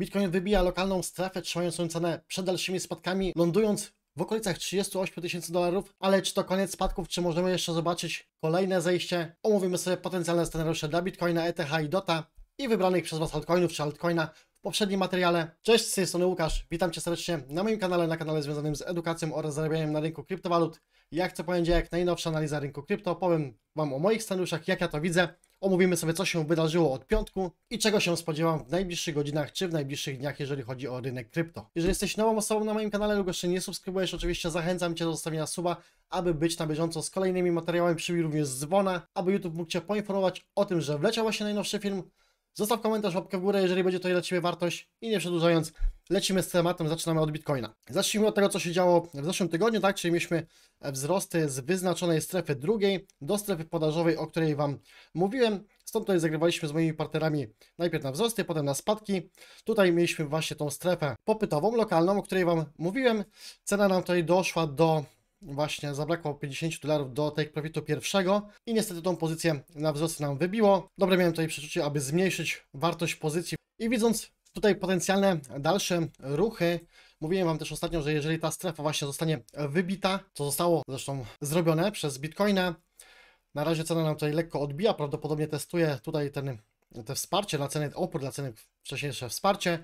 Bitcoin wybija lokalną strefę trzymającą cenę przed dalszymi spadkami, lądując w okolicach 38 tysięcy dolarów, ale czy to koniec spadków, czy możemy jeszcze zobaczyć kolejne zejście? Omówimy sobie potencjalne scenariusze dla Bitcoina, ETH i DOTA i wybranych przez Was altcoinów czy altcoina w poprzednim materiale. Cześć, z tej strony Łukasz, witam Cię serdecznie na moim kanale, na kanale związanym z edukacją oraz zarabianiem na rynku kryptowalut. Jak co poniedziałek najnowsza analiza rynku krypto, opowiem Wam o moich scenariuszach, jak ja to widzę, Omówimy sobie, co się wydarzyło od piątku i czego się spodziewam w najbliższych godzinach czy w najbliższych dniach, jeżeli chodzi o rynek krypto. Jeżeli jesteś nową osobą na moim kanale lub jeszcze nie subskrybujesz, oczywiście zachęcam Cię do zostawienia suba, aby być na bieżąco z kolejnymi materiałami, przyjmij również dzwona, aby YouTube mógł Cię poinformować o tym, że wleciał właśnie najnowszy film. Zostaw komentarz, łapkę w górę, jeżeli będzie to dla Ciebie wartość i nie przedłużając, lecimy z tematem, zaczynamy od Bitcoina. Zacznijmy od tego, co się działo w zeszłym tygodniu, tak? Czyli mieliśmy e, wzrosty z wyznaczonej strefy drugiej do strefy podażowej, o której Wam mówiłem. Stąd tutaj zagrywaliśmy z moimi partnerami najpierw na wzrosty, potem na spadki. Tutaj mieliśmy właśnie tą strefę popytową, lokalną, o której Wam mówiłem. Cena nam tutaj doszła do właśnie zabrakło 50 dolarów do take profitu pierwszego i niestety tą pozycję na wzrost nam wybiło. Dobre miałem tutaj przeczucie, aby zmniejszyć wartość pozycji i widząc tutaj potencjalne dalsze ruchy. Mówiłem Wam też ostatnio, że jeżeli ta strefa właśnie zostanie wybita, co zostało zresztą zrobione przez Bitcoina, na razie cena nam tutaj lekko odbija, prawdopodobnie testuje tutaj ten, te wsparcie na cenę, opór dla ceny, wcześniejsze wsparcie.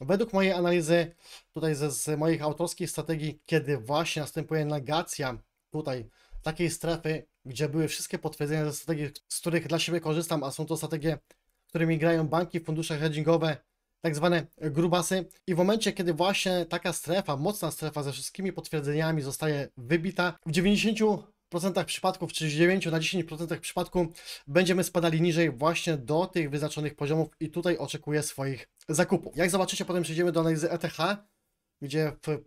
Według mojej analizy, tutaj ze, z moich autorskich strategii, kiedy właśnie następuje negacja tutaj takiej strefy, gdzie były wszystkie potwierdzenia ze strategii, z których dla siebie korzystam, a są to strategie, którymi grają banki, fundusze hedgingowe, tak zwane grubasy. I w momencie, kiedy właśnie taka strefa, mocna strefa ze wszystkimi potwierdzeniami zostaje wybita, w 90 procentach przypadków, czy 9 na 10% przypadku będziemy spadali niżej właśnie do tych wyznaczonych poziomów i tutaj oczekuję swoich zakupów. Jak zobaczycie, potem przejdziemy do analizy ETH, gdzie w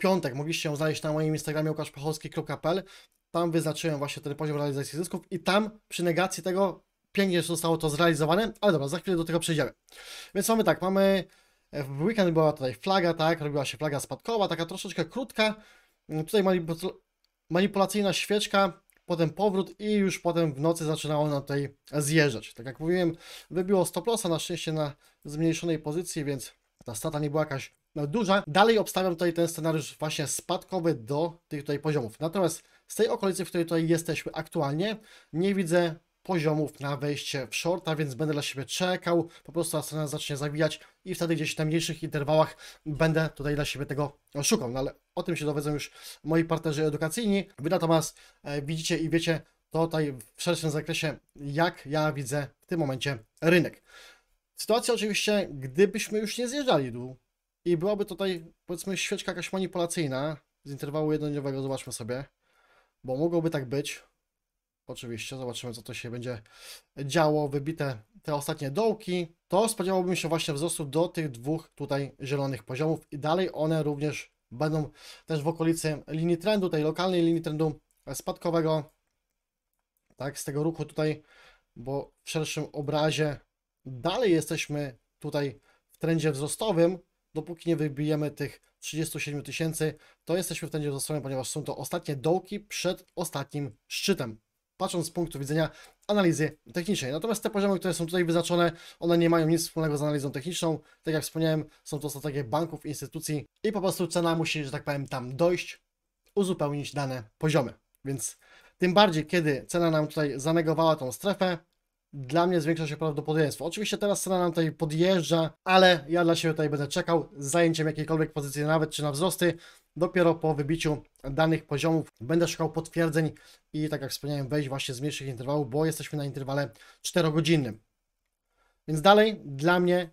piątek mogliście ją znaleźć na moim Instagramie łukaszpachowski.pl. Tam wyznaczyłem właśnie ten poziom realizacji zysków i tam przy negacji tego pięknie zostało to zrealizowane, ale dobra, za chwilę do tego przejdziemy. Więc mamy tak, mamy e, w weekend była tutaj flaga, tak, robiła się flaga spadkowa, taka troszeczkę krótka, mm, tutaj manipulacyjna świeczka, potem powrót i już potem w nocy zaczynało na tej zjeżdżać. Tak jak mówiłem, wybiło stop lossa, na szczęście na zmniejszonej pozycji, więc ta strata nie była jakaś no, duża. Dalej obstawiam tutaj ten scenariusz właśnie spadkowy do tych tutaj poziomów. Natomiast z tej okolicy, w której tutaj jesteśmy aktualnie, nie widzę poziomów na wejście w shorta, więc będę dla siebie czekał, po prostu Asana zacznie zawijać i wtedy gdzieś na mniejszych interwałach będę tutaj dla siebie tego szukał, no ale o tym się dowiedzą już moi partnerzy edukacyjni. Wy natomiast e, widzicie i wiecie tutaj w szerszym zakresie, jak ja widzę w tym momencie rynek. Sytuacja oczywiście, gdybyśmy już nie zjeżdżali dół i byłaby tutaj powiedzmy świeczka jakaś manipulacyjna z interwału jednodniowego, zobaczmy sobie, bo mogłoby tak być, Oczywiście zobaczymy, co to się będzie działo. Wybite te ostatnie dołki, to spodziewałbym się właśnie wzrostu do tych dwóch tutaj zielonych poziomów i dalej one również będą też w okolicy linii trendu, tej lokalnej linii trendu spadkowego. Tak, z tego ruchu tutaj, bo w szerszym obrazie dalej jesteśmy tutaj w trendzie wzrostowym, dopóki nie wybijemy tych 37 tysięcy, to jesteśmy w trendzie wzrostowym, ponieważ są to ostatnie dołki przed ostatnim szczytem patrząc z punktu widzenia analizy technicznej. Natomiast te poziomy, które są tutaj wyznaczone, one nie mają nic wspólnego z analizą techniczną. Tak jak wspomniałem, są to strategie banków, instytucji i po prostu cena musi, że tak powiem, tam dojść, uzupełnić dane poziomy. Więc tym bardziej, kiedy cena nam tutaj zanegowała tą strefę, dla mnie zwiększa się prawdopodobieństwo. Oczywiście teraz cena nam tutaj podjeżdża, ale ja dla siebie tutaj będę czekał z zajęciem jakiejkolwiek pozycji, nawet czy na wzrosty. Dopiero po wybiciu danych poziomów będę szukał potwierdzeń i tak jak wspomniałem, wejść właśnie z mniejszych interwałów, bo jesteśmy na interwale 4-godzinnym. Więc dalej dla mnie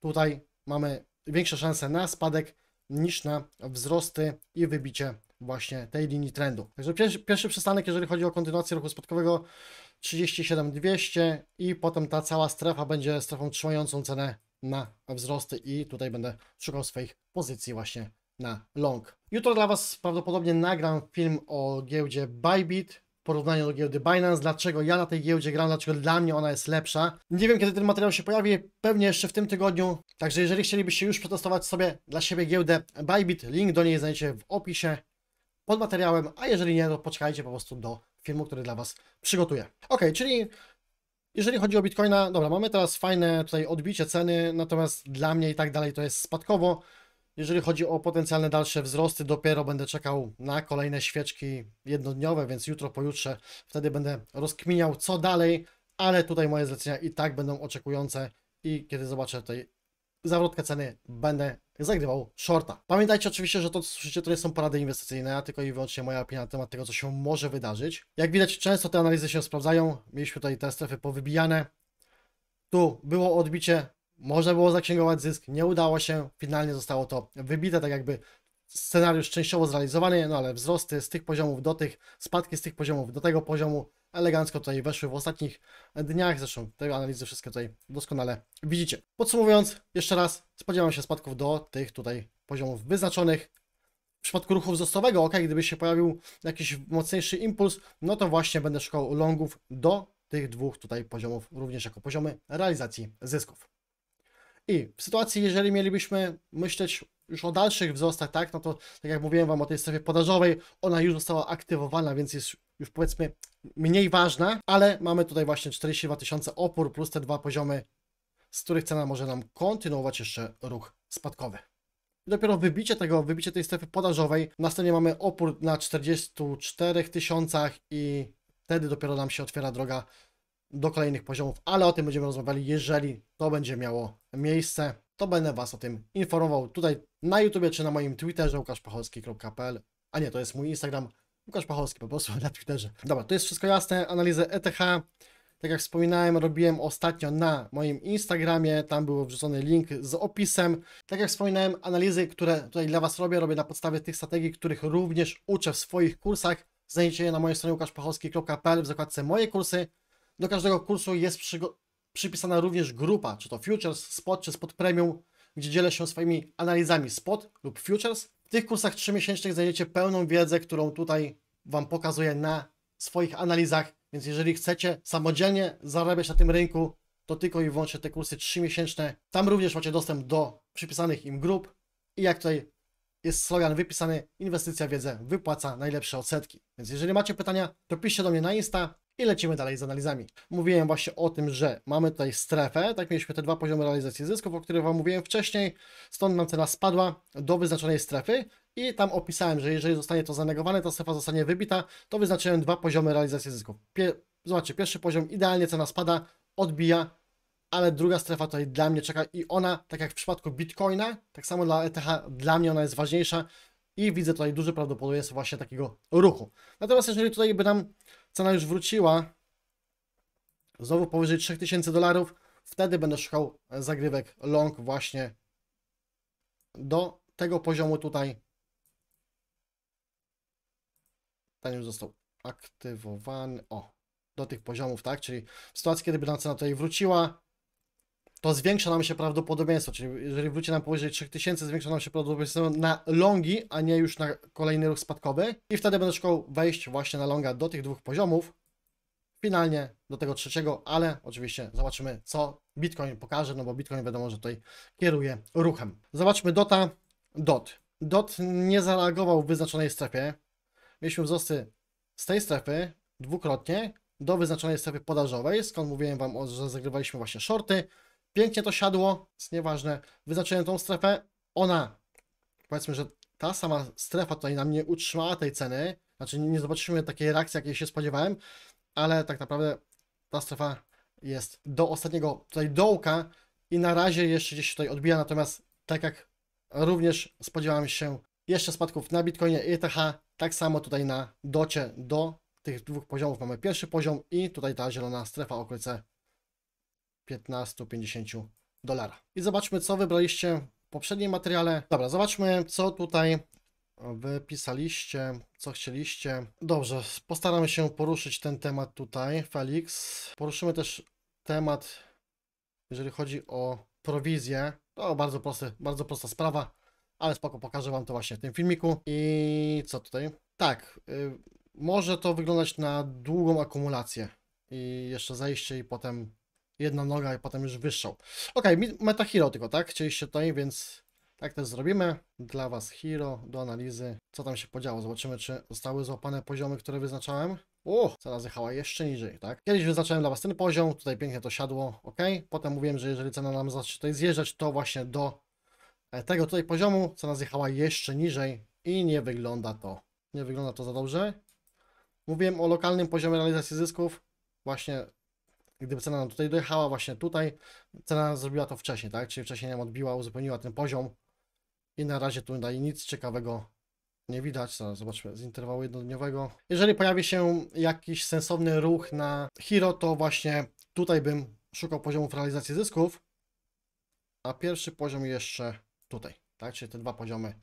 tutaj mamy większe szanse na spadek niż na wzrosty i wybicie właśnie tej linii trendu. Także pierwszy, pierwszy przystanek, jeżeli chodzi o kontynuację ruchu spadkowego, 37200 i potem ta cała strefa będzie strefą trzymającą cenę na wzrosty i tutaj będę szukał swoich pozycji właśnie na long. Jutro dla Was prawdopodobnie nagram film o giełdzie Bybit, porównaniu do giełdy Binance, dlaczego ja na tej giełdzie gram, dlaczego dla mnie ona jest lepsza. Nie wiem, kiedy ten materiał się pojawi, pewnie jeszcze w tym tygodniu. Także jeżeli chcielibyście już przetestować sobie dla siebie giełdę Bybit, link do niej znajdziecie w opisie pod materiałem, a jeżeli nie, to no poczekajcie po prostu do filmu, który dla Was przygotuję. Ok, czyli jeżeli chodzi o Bitcoina, dobra, mamy teraz fajne tutaj odbicie ceny, natomiast dla mnie i tak dalej to jest spadkowo. Jeżeli chodzi o potencjalne dalsze wzrosty, dopiero będę czekał na kolejne świeczki jednodniowe, więc jutro, pojutrze, wtedy będę rozkminiał co dalej, ale tutaj moje zlecenia i tak będą oczekujące i kiedy zobaczę tutaj zawrotkę ceny będę zagrywał shorta. Pamiętajcie oczywiście, że to, co słyszycie, to nie są porady inwestycyjne, a tylko i wyłącznie moja opinia na temat tego, co się może wydarzyć. Jak widać, często te analizy się sprawdzają. Mieliśmy tutaj te strefy powybijane. Tu było odbicie, można było zaksięgować zysk, nie udało się. Finalnie zostało to wybite, tak jakby scenariusz częściowo zrealizowany, no ale wzrosty z tych poziomów do tych, spadki z tych poziomów do tego poziomu elegancko tutaj weszły w ostatnich dniach. Zresztą te analizy wszystkie tutaj doskonale widzicie. Podsumowując, jeszcze raz, spodziewam się spadków do tych tutaj poziomów wyznaczonych. W przypadku ruchu wzrostowego, ok, gdyby się pojawił jakiś mocniejszy impuls, no to właśnie będę szukał longów do tych dwóch tutaj poziomów, również jako poziomy realizacji zysków. I w sytuacji, jeżeli mielibyśmy myśleć już o dalszych wzrostach, tak, no to tak jak mówiłem Wam o tej strefie podażowej, ona już została aktywowana, więc jest już powiedzmy mniej ważna, ale mamy tutaj właśnie 42 tysiące opór plus te dwa poziomy, z których cena może nam kontynuować jeszcze ruch spadkowy. Dopiero wybicie tego, wybicie tej strefy podażowej, następnie mamy opór na 44 tysiącach i wtedy dopiero nam się otwiera droga do kolejnych poziomów, ale o tym będziemy rozmawiali, jeżeli to będzie miało miejsce, to będę Was o tym informował tutaj na YouTubie czy na moim Twitterze łukaszpachowski.pl, a nie, to jest mój Instagram, Łukasz Pachowski po prostu na Twitterze. Dobra, to jest wszystko jasne, analizę ETH, tak jak wspominałem, robiłem ostatnio na moim Instagramie, tam był wrzucony link z opisem. Tak jak wspominałem, analizy, które tutaj dla Was robię, robię na podstawie tych strategii, których również uczę w swoich kursach. Znajdziecie je na mojej stronie łukaszpachowski.pl w zakładce moje kursy. Do każdego kursu jest przypisana również grupa, czy to futures, spot, czy spot premium, gdzie dzielę się swoimi analizami spot lub futures. W tych kursach 3-miesięcznych znajdziecie pełną wiedzę, którą tutaj Wam pokazuję na swoich analizach, więc jeżeli chcecie samodzielnie zarabiać na tym rynku, to tylko i wyłącznie te kursy 3-miesięczne. Tam również macie dostęp do przypisanych im grup i jak tutaj jest slogan wypisany, inwestycja w wiedzę wypłaca najlepsze odsetki. Więc jeżeli macie pytania, to piszcie do mnie na Insta, i lecimy dalej z analizami. Mówiłem właśnie o tym, że mamy tutaj strefę, tak mieliśmy te dwa poziomy realizacji zysków, o których Wam mówiłem wcześniej, stąd nam cena spadła do wyznaczonej strefy i tam opisałem, że jeżeli zostanie to zanegowane, ta strefa zostanie wybita, to wyznaczyłem dwa poziomy realizacji zysków. Zobaczcie, pierwszy poziom idealnie cena spada, odbija, ale druga strefa tutaj dla mnie czeka i ona, tak jak w przypadku Bitcoina, tak samo dla ETH, dla mnie ona jest ważniejsza, i widzę tutaj duże prawdopodobieństwo właśnie takiego ruchu. Natomiast jeżeli tutaj by nam cena już wróciła, znowu powyżej 3000 dolarów, wtedy będę szukał e, zagrywek long właśnie do tego poziomu tutaj. Ten już został aktywowany, o, do tych poziomów, tak, czyli w sytuacji, kiedy by nam cena tutaj wróciła, to zwiększa nam się prawdopodobieństwo, czyli jeżeli wróci nam powyżej 3000, zwiększa nam się prawdopodobieństwo na longi, a nie już na kolejny ruch spadkowy i wtedy będę szukał wejść właśnie na longa do tych dwóch poziomów, finalnie do tego trzeciego, ale oczywiście zobaczymy, co Bitcoin pokaże, no bo Bitcoin wiadomo, że tutaj kieruje ruchem. Zobaczmy DOTA, DOT. DOT nie zareagował w wyznaczonej strefie. Mieliśmy wzrosty z tej strefy dwukrotnie do wyznaczonej strefy podażowej, skąd mówiłem Wam, że zagrywaliśmy właśnie shorty, Pięknie to siadło, jest nieważne. Wyznaczyłem tą strefę. Ona, powiedzmy, że ta sama strefa tutaj na mnie utrzymała tej ceny. Znaczy nie zobaczyliśmy takiej reakcji, jakiej się spodziewałem, ale tak naprawdę ta strefa jest do ostatniego tutaj dołka i na razie jeszcze gdzieś tutaj odbija, natomiast tak jak również spodziewałem się jeszcze spadków na Bitcoinie i ETH, tak samo tutaj na docie do tych dwóch poziomów mamy pierwszy poziom i tutaj ta zielona strefa okolice 15-50 dolara. I zobaczmy, co wybraliście w poprzednim materiale. Dobra, zobaczmy, co tutaj e, wypisaliście, co chcieliście. Dobrze, postaramy się poruszyć ten temat tutaj, Felix. Poruszymy też temat, jeżeli chodzi o prowizję. To bardzo, proste, bardzo prosta sprawa, ale spoko, pokażę Wam to właśnie w tym filmiku. I co tutaj? Tak, y, może to wyglądać na długą akumulację i jeszcze zejście i potem jedna noga i potem już wyższą. Ok, meta hero tylko, tak? Chcieliście tutaj, więc tak też zrobimy. Dla Was hero do analizy, co tam się podziało. Zobaczymy, czy zostały złapane poziomy, które wyznaczałem. Uch, cena jechała jeszcze niżej, tak? Kiedyś wyznaczałem dla Was ten poziom, tutaj pięknie to siadło, ok? Potem mówiłem, że jeżeli cena nam zacznie tutaj zjeżdżać, to właśnie do e, tego tutaj poziomu cena zjechała jeszcze niżej i nie wygląda to. Nie wygląda to za dobrze. Mówiłem o lokalnym poziomie realizacji zysków. Właśnie gdyby cena nam tutaj dojechała, właśnie tutaj, cena zrobiła to wcześniej, tak? Czyli wcześniej nam odbiła, uzupełniła ten poziom i na razie tu daje nic ciekawego nie widać. Zaraz no, zobaczmy z interwału jednodniowego. Jeżeli pojawi się jakiś sensowny ruch na Hiro, to właśnie tutaj bym szukał poziomów realizacji zysków, a pierwszy poziom jeszcze tutaj, tak? Czyli te dwa poziomy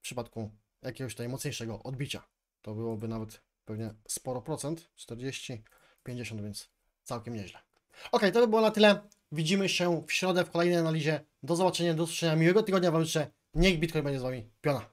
w przypadku jakiegoś tutaj mocniejszego odbicia. To byłoby nawet pewnie sporo procent, 40, 50, więc całkiem nieźle. Ok, to by było na tyle. Widzimy się w środę w kolejnej analizie. Do zobaczenia, do usłyszenia. Miłego tygodnia Wam życzę. Niech Bitcoin będzie z Wami piona.